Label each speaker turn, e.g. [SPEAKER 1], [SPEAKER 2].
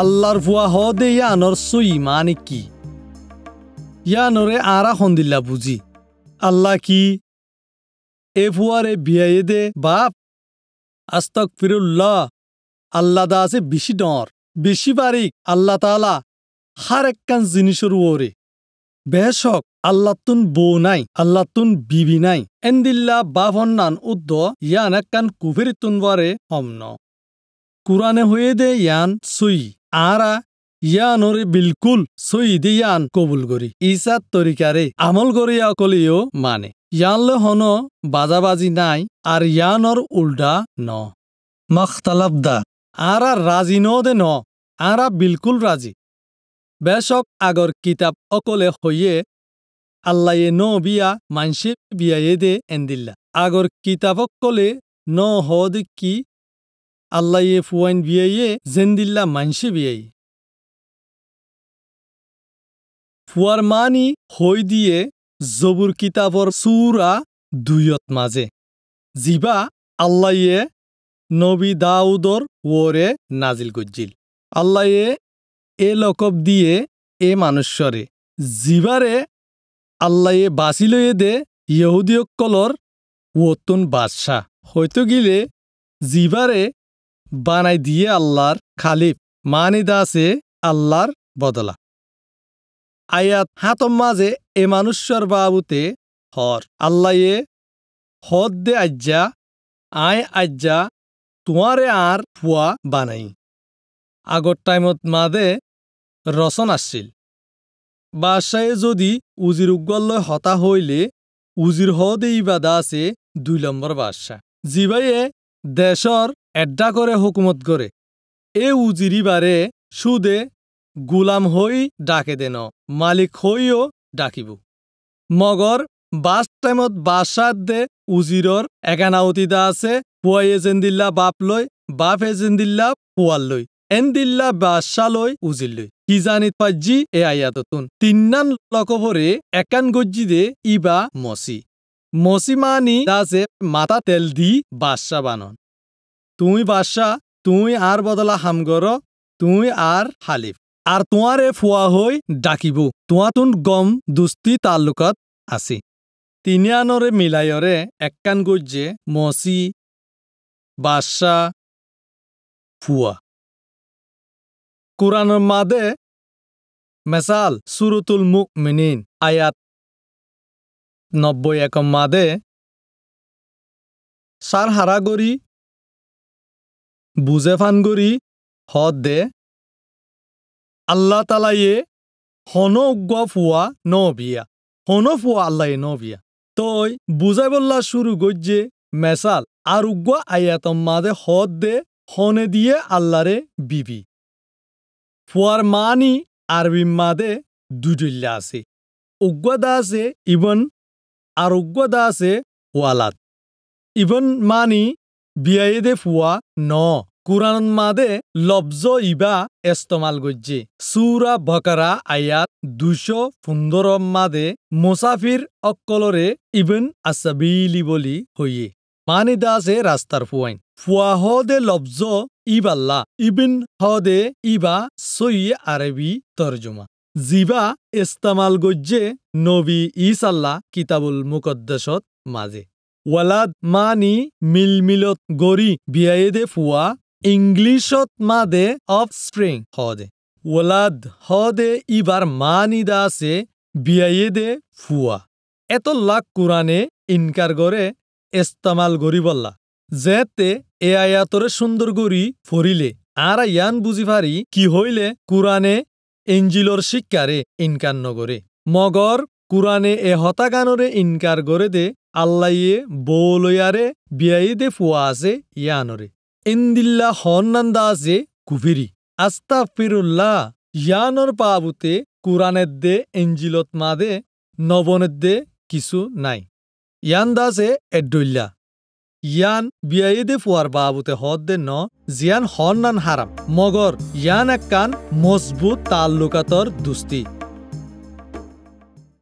[SPEAKER 1] আল্লাহর ভুয়া হ দে ইয়ানোর সই মানে কি ইয়ানৰে আরা সন্দিল্লা বুঝি আল্লাহ কি এ ফুয়ারে বিয়াইয়ে দে বাপ আস্তক ফিরুল্লাহ আল্লাহ দা আছে বেশি ডর বেশি বারিক আল্লাহ তালা হার একখান জিনিসের ওরে বেশক আল্লাতুন বউ নাই আল্লাতুন বিবি নাই এন্দিল্লা ভন্নান উদ্ধ ইয়ান তুন কুফেরিতুন বরে ন কুরানে হয়ে দে ইয়ান সুই আরা ওরে বিলকুল সুই দে ইয়ান কবুল করি ইসার তরিকারে আমল করিয়া কলিও মানে ইয়ানলে হন বাজাবাজি নাই আর ইয়ানর উল্টা ন মখতালাব দা আরা রাজি ন দে ন আরা বিলকুল রাজি বেশক আগর কিতাব অকলে হইয়ে আল্লাহ ন বিয়া মানসে বিয়ায়ে দে এন্দিল্লা আগর কিতাবক কলে ন হদ কি আল্লাহ ফুয়াইন বিয়ে জেন্দিল্লা মানসে বিয়াই ফুয়ার মানি হই দিয়ে জবুর কিতাবর সুরা দুইয়ত মাঝে জিবা আল্লাহয়ে নবী দাউদর ওরে নাজিল গজ্জিল আল্লাহয়ে এ লকব দিয়ে এ মানুষরে জিবারে আল্লাহয়ে বাঁচি দে ইহুদিয়কলর ওতুন বাদশাহ হয়তো গিলে জিবারে বানাই দিয়ে আল্লাহর খালিফ মানিদা আছে আল্লাহর বদলা আয়াত হাতম মাঝে এ মানুষর বাবুতে হর আল্লাহয়ে হদ দে আজ্জা আয় আজ্জা তোমারে আর ফুয়া বানাই আগর টাইমত মাদে রসন আসছিল বাদশাহে যদি উজির উগ্গল্লয় হতা হইলে উজির হদ এই বাধা আছে দুই নম্বর বাদশাহ জিবাইয়ে দেশর এড্ডা করে হুকুমত করে এ বারে সুদে গুলাম হই ডাকে দেন মালিক হইও ডাকিব মগর বাস টাইমত বাসাত দে উজিরর অতিদা আছে পুয়াই এজেন্দিল্লা বাপ লই বাপ এজেন্দিল্লা পুয়াল লই এন্দিল্লা বাসা লই উজির লই কি জানিত পাজি এ আয়াততুন তিন্নান লকভরে একান দে ইবা মসি মসি মানি দাসে মাথা তেল দি বাসা বানন তুই বাদশাহ তুই আর বদলা হামগর তুই আর হালিফ আর তোমার এ ফুয়া হৈ ডাকিব তোন গম দুস্তি তালুকত আছি তিনিয়ানরে মিলাইরে একান গজ্জে মসি বাদশাহ ফুয়া কোরআনের মাদে মেসাল সুরতুল মুখ মিনিন আয়াত নব্বই একম মাদে সার হারাগরি বুঝে ফানগুড়ি হদ দে আল্লাহ তালাইয়ে হন উগ্র ফুয়া ন বিয়া হন ফুয়া আল্লাহ ন বিয়া তই বুঝাই বললা শুরু গজ্জে মেসাল আর উগ্র আয়াতম মাদে হদ দে হনে দিয়ে আল্লাহরে বিবি ফুয়ার মানি আরবি মাদে দুডিল্লা আছে দা আছে ইবন আর দা আছে ওয়ালাদ ইবন মানি বিয়াইদে ফুয়া ন কুরান মাদে লব্জ ইবা এস্তমাল গজ্জে সুরা বকারা আয়াত পুন্দর মাদে মোসাফির অকলরে ইবন আসাবিলি বলি হইয়ে মানে দাসে রাস্তার ফুয়াইন ফুয়া দে লব্জ ইবাল্লা ইবিন দে ইবা সইয়ে আরবি তর্জমা জিবা এস্তমাল গজ্জে নবী ইসাল্লা কিতাবুল মুকদ্দেশত মাজে ওয়ালাদ মানি মিলমিলত গরি দে ফুয়া ইংলিশত দে অফ স্প্রিং ওয়ালাদ হ দে ইবার মানি দা আছে দে ফুয়া এত লাখ কোরআনে ইনকার করে এস্তামাল গরি বললা যেতে এ আয়াতরে সুন্দর গরি ফরিলে আর ইয়ান বুঝি পারি কি হইলে কোরআনে এঞ্জিলর শিক্ষারে ইনকার নগরে মগর কোরআনে এ হতাগানরে ইনকার করে দে আল্লাইয়ে বৌলয়ারে দে ফুয়া আছে ইয়ানরে ইন্দিল্লা হর্নান্দা আছে কুভিরি আস্তা ফিরুল্লাহ ইয়ানর পাবুতে কুরানের দে এঞ্জিলত মা দে নবনের দে কিছু নাই ইয়ান দাসে এডুল্লা ইয়ান বিয়াই দে ফুয়ার বাবুতে হদ দে ন জিয়ান হর্নান হারাম মগর ইয়ান এক কান মজবুত তাল্লুকাতর দুস্তি